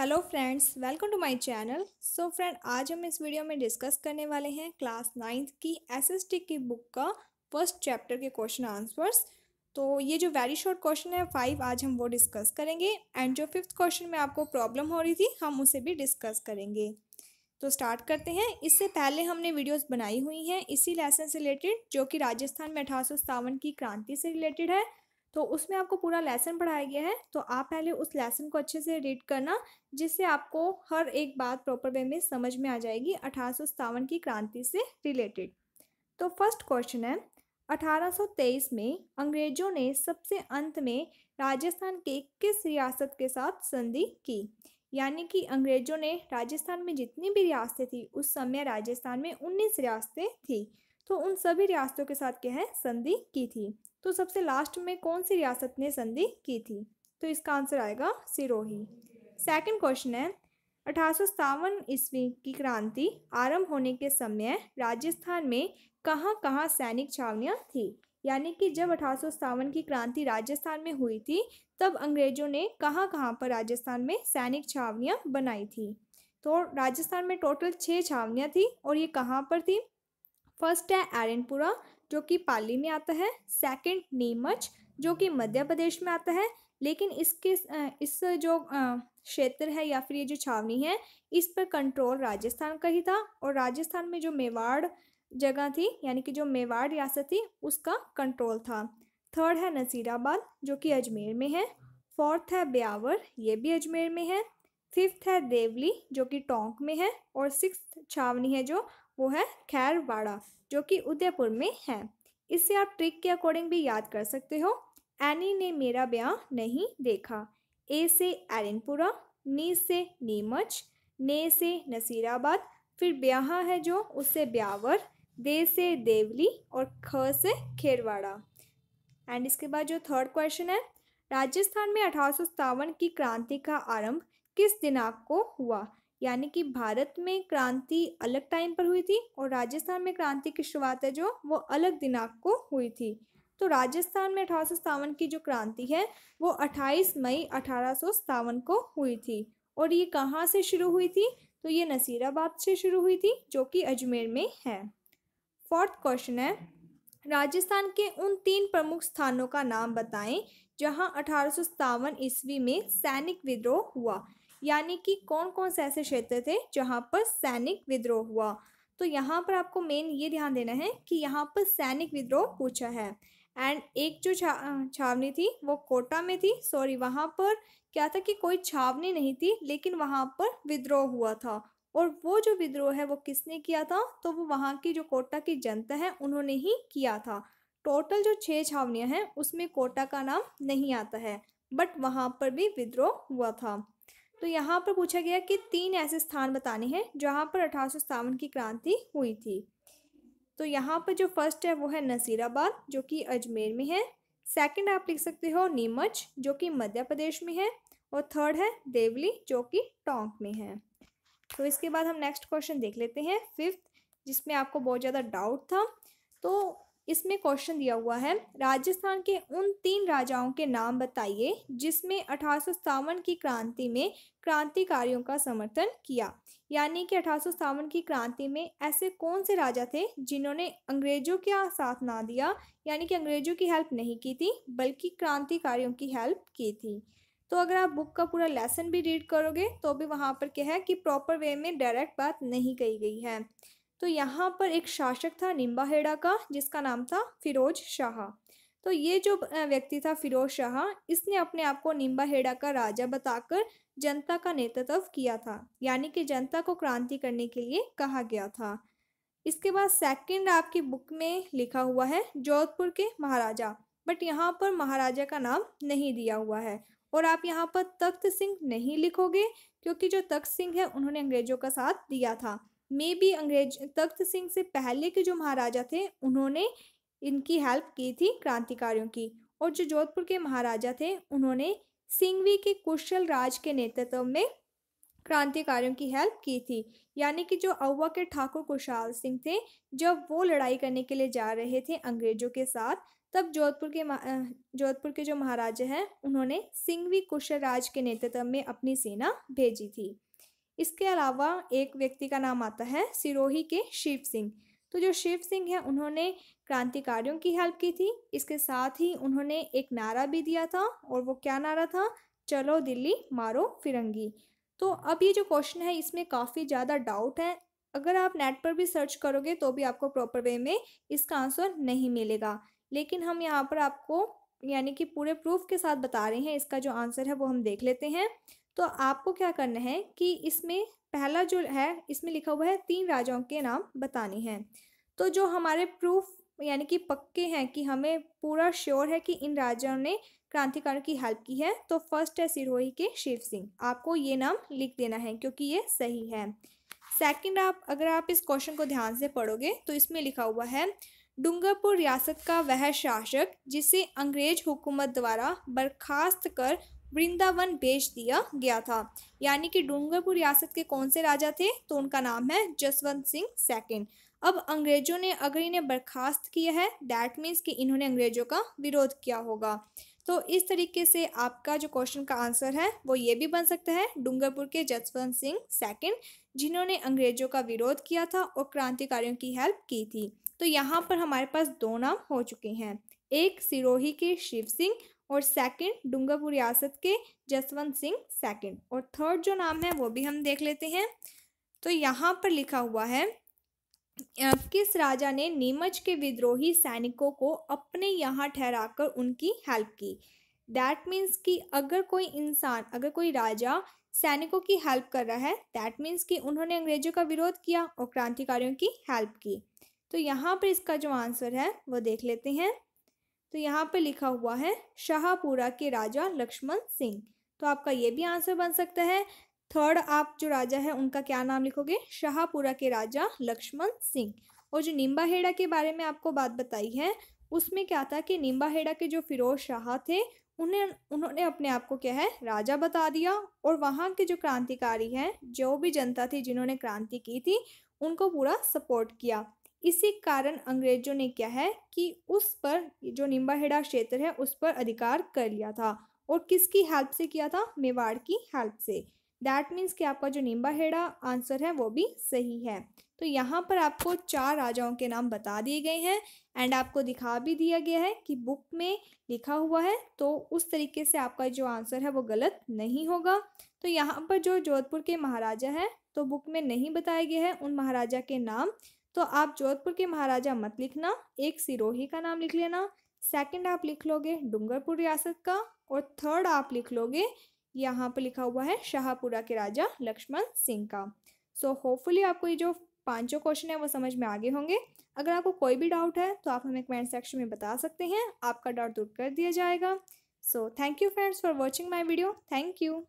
hello friends welcome to my channel so friend आज हम इस वीडियो में डिस्कस करने वाले हैं क्लास नाइन्थ की एसएसटी की बुक का फर्स्ट चैप्टर के क्वेश्चन आंसर्स तो ये जो वेरी शॉर्ट क्वेश्चन है फाइव आज हम वो डिस्कस करेंगे एंड जो फिफ्थ क्वेश्चन में आपको प्रॉब्लम हो रही थी हम उसे भी डिस्कस करेंगे तो स्टार्ट करते हैं इससे पहले हमने वीडियोस बनाई हुई हैं इसी लेसन से रिलेटेड जो कि राजस्थान में अठारह की क्रांति से रिलेटेड है तो उसमें आपको पूरा लेसन पढ़ाया गया है तो आप पहले उस लेसन को अच्छे से रीड करना जिससे आपको हर एक बात प्रॉपर वे में समझ में आ जाएगी अठारह की क्रांति से रिलेटेड तो फर्स्ट क्वेश्चन है 1823 में अंग्रेजों ने सबसे अंत में राजस्थान के किस रियासत के साथ संधि की यानी कि अंग्रेजों ने राजस्थान में जितनी भी रियासतें थी उस समय राजस्थान में 19 रियासतें थी तो उन सभी रियासतों के साथ क्या है संधि की थी तो सबसे लास्ट में कौन सी रियासत ने संधि की थी तो इसका आंसर आएगा सिरोही सेकंड क्वेश्चन है अठारह ईस्वी की क्रांति आरंभ होने के समय राजस्थान में कहाँ कहाँ सैनिक छावनियाँ थी यानी कि जब अठारह की क्रांति राजस्थान में हुई थी तब अंग्रेजों ने कहाँ कहाँ पर राजस्थान में सैनिक छावनियाँ बनाई थी तो राजस्थान में टोटल छः छावनियाँ थी और ये कहाँ पर थी फर्स्ट है एरनपुरा जो कि पाली में आता है सेकंड नीमच जो कि मध्य प्रदेश में आता है लेकिन इसके इस जो क्षेत्र है या फिर ये जो छावनी है इस पर कंट्रोल राजस्थान का ही था और राजस्थान में जो मेवाड़ जगह थी यानी कि जो मेवाड़ रियासत थी उसका कंट्रोल था थर्ड है नसीराबाद जो कि अजमेर में है फोर्थ है ब्यावर ये भी अजमेर में है फिफ्थ है देवली जो कि टोंक में है और सिक्स छावनी है जो वो है खैरवाड़ा जो कि उदयपुर में है इसे आप ट्रिक के अकॉर्डिंग भी याद कर सकते हो एनी ने मेरा ब्याह नहीं देखा ए से एरनपुरा नी से नीमच ने से नसीराबाद फिर ब्याह है जो उससे ब्यावर दे से देवली और ख से खेरवाड़ा एंड इसके बाद जो थर्ड क्वेश्चन है राजस्थान में अठारह की क्रांति का आरंभ किस दिनांक को हुआ यानी कि भारत में क्रांति अलग टाइम पर हुई थी और राजस्थान में क्रांति की शुरुआत है जो वो अलग दिनांक को हुई थी तो राजस्थान में अठारह की जो क्रांति है वो 28 मई अठारह को हुई थी और ये कहाँ से शुरू हुई थी तो ये नसीराबाद से शुरू हुई थी जो कि अजमेर में है फोर्थ क्वेश्चन है राजस्थान के उन तीन प्रमुख स्थानों का नाम बताएं जहां अठारह ईस्वी में सैनिक विद्रोह हुआ यानी कि कौन कौन से ऐसे क्षेत्र थे जहाँ पर सैनिक विद्रोह हुआ तो यहाँ पर आपको मेन ये ध्यान देना है कि यहाँ पर सैनिक विद्रोह पूछा है एंड एक जो छा छावनी थी वो कोटा में थी सॉरी वहाँ पर क्या था कि कोई छावनी नहीं थी लेकिन वहाँ पर विद्रोह हुआ था और वो जो विद्रोह है वो किसने किया था तो वो वहाँ की जो कोटा की जनता है उन्होंने ही किया था टोटल जो छः छावनियाँ हैं उसमें कोटा का नाम नहीं आता है बट वहाँ पर भी विद्रोह हुआ था तो यहाँ पर पूछा गया कि तीन ऐसे स्थान बताने हैं जहाँ पर अठारह की क्रांति हुई थी तो यहाँ पर जो फर्स्ट है वो है नसीराबाद जो कि अजमेर में है सेकंड आप लिख सकते हो नीमच जो कि मध्य प्रदेश में है और थर्ड है देवली जो कि टोंक में है तो इसके बाद हम नेक्स्ट क्वेश्चन देख लेते हैं फिफ्थ जिसमें आपको बहुत ज़्यादा डाउट था तो इसमें क्वेश्चन दिया हुआ है राजस्थान के उन तीन राजाओं के नाम बताइए जिसमें अठारह की क्रांति में क्रांतिकारियों का समर्थन किया यानी कि अठारह की क्रांति में ऐसे कौन से राजा थे जिन्होंने अंग्रेजों का साथ ना दिया यानी कि अंग्रेजों की हेल्प नहीं की थी बल्कि क्रांतिकारियों की हेल्प की थी तो अगर आप बुक का पूरा लेसन भी रीड करोगे तो भी वहाँ पर क्या है कि प्रॉपर वे में डायरेक्ट बात नहीं कही गई है तो यहाँ पर एक शासक था निम्बाहेड़ा का जिसका नाम था फिरोज शाह तो ये जो व्यक्ति था फिरोज शाह इसने अपने आप को निम्बाहेड़ा का राजा बताकर जनता का नेतृत्व किया था यानी कि जनता को क्रांति करने के लिए कहा गया था इसके बाद सेकंड आपकी बुक में लिखा हुआ है जोधपुर के महाराजा बट यहाँ पर महाराजा का नाम नहीं दिया हुआ है और आप यहाँ पर तख्त सिंह नहीं लिखोगे क्योंकि जो तख्त सिंह है उन्होंने अंग्रेजों का साथ दिया था मे भी अंग्रेज तख्त सिंह से पहले के जो महाराजा थे उन्होंने इनकी हेल्प की थी क्रांतिकारियों की और जो जोधपुर के महाराजा थे उन्होंने सिंघवी के कुशल राज के नेतृत्व में क्रांतिकारियों की हेल्प की थी यानी कि जो अव्वा के ठाकुर कुशाल सिंह थे जब वो लड़ाई करने के लिए जा रहे थे अंग्रेजों के साथ तब जोधपुर के जोधपुर के जो महाराजा हैं उन्होंने सिंघवी कुशल राज के नेतृत्व में अपनी सेना भेजी थी इसके अलावा एक व्यक्ति का नाम आता है सिरोही के शिव सिंह तो जो शिव सिंह है उन्होंने क्रांतिकारियों की हेल्प की थी इसके साथ ही उन्होंने एक नारा भी दिया था और वो क्या नारा था चलो दिल्ली मारो फिरंगी तो अब ये जो क्वेश्चन है इसमें काफ़ी ज़्यादा डाउट है अगर आप नेट पर भी सर्च करोगे तो भी आपको प्रॉपर वे में इसका आंसर नहीं मिलेगा लेकिन हम यहाँ पर आपको यानी कि पूरे प्रूफ के साथ बता रहे हैं इसका जो आंसर है वो हम देख लेते हैं तो आपको क्या करना है कि इसमें पहला जो है इसमें लिखा हुआ है तीन राजाओं के नाम बताने हैं तो जो हमारे प्रूफ यानी कि पक्के हैं कि हमें पूरा श्योर है कि इन राजाओं ने क्रांतिकारियों की हेल्प की है तो फर्स्ट है सिरोही के शिव सिंह आपको ये नाम लिख देना है क्योंकि ये सही है सेकंड आप अगर आप इस क्वेश्चन को ध्यान से पढ़ोगे तो इसमें लिखा हुआ है डूंगरपुर रियासत का वह शासक जिसे अंग्रेज हुकूमत द्वारा बर्खास्त कर वृंदावन भेज दिया गया था यानी कि डूंगरपुर रियासत के कौन से राजा थे तो उनका नाम है जसवंत सिंह सेकेंड अब अंग्रेजों ने अगर इन्हें बर्खास्त किया है दैट मीन्स कि इन्होंने अंग्रेजों का विरोध किया होगा तो इस तरीके से आपका जो क्वेश्चन का आंसर है वो ये भी बन सकता है डूंगरपुर के जसवंत सिंह सेकेंड जिन्होंने अंग्रेजों का विरोध किया था और क्रांतिकारियों की हेल्प की थी तो यहाँ पर हमारे पास दो नाम हो चुके हैं एक सिरोही के शिव सिंह और सेकंड डूंगरपुर रियासत के जसवंत सिंह सेकंड और थर्ड जो नाम है वो भी हम देख लेते हैं तो यहाँ पर लिखा हुआ है किस राजा ने नीमच के विद्रोही सैनिकों को अपने यहाँ ठहराकर उनकी हेल्प की दैट मीन्स कि अगर कोई इंसान अगर कोई राजा सैनिकों की हेल्प कर रहा है दैट मीन्स कि उन्होंने अंग्रेजों का विरोध किया और क्रांतिकारियों की हेल्प की तो यहाँ पर इसका जो आंसर है वो देख लेते हैं तो यहाँ पे लिखा हुआ है शाहपुरा के राजा लक्ष्मण सिंह तो आपका ये भी आंसर बन सकता है थर्ड आप जो राजा है उनका क्या नाम लिखोगे शाहपुरा के राजा लक्ष्मण सिंह और जो निम्बाहेड़ा के बारे में आपको बात बताई है उसमें क्या था कि निम्बाहेड़ा के जो फिरोज शाह थे उन्हें उन्होंने अपने आप को क्या है राजा बता दिया और वहाँ के जो क्रांतिकारी हैं जो भी जनता थी जिन्होंने क्रांति की थी उनको पूरा सपोर्ट किया इसी कारण अंग्रेजों ने क्या है कि उस पर जो निम्बाहेड़ा क्षेत्र है उस पर अधिकार कर लिया था और किसकी हेल्प से किया था मेवाड़ की हेल्प से दैट मीन्स कि आपका जो निम्बाहेड़ा आंसर है वो भी सही है तो यहाँ पर आपको चार राजाओं के नाम बता दिए गए हैं एंड आपको दिखा भी दिया गया है कि बुक में लिखा हुआ है तो उस तरीके से आपका जो आंसर है वो गलत नहीं होगा तो यहाँ पर जो जोधपुर के महाराजा हैं तो बुक में नहीं बताया गया है उन महाराजा के नाम तो आप जोधपुर के महाराजा मत लिखना एक सिरोही का नाम लिख लेना सेकंड आप लिख लोगे डूंगरपुर रियासत का और थर्ड आप लिख लोगे यहाँ पर लिखा हुआ है शाहपुरा के राजा लक्ष्मण सिंह का सो so, होपफुली आपको ये जो पांचों क्वेश्चन है वो समझ में आगे होंगे अगर आपको कोई भी डाउट है तो आप हमें कमेंट सेक्शन में बता सकते हैं आपका डाउट दूर कर दिया जाएगा so thank you friends for watching my video thank you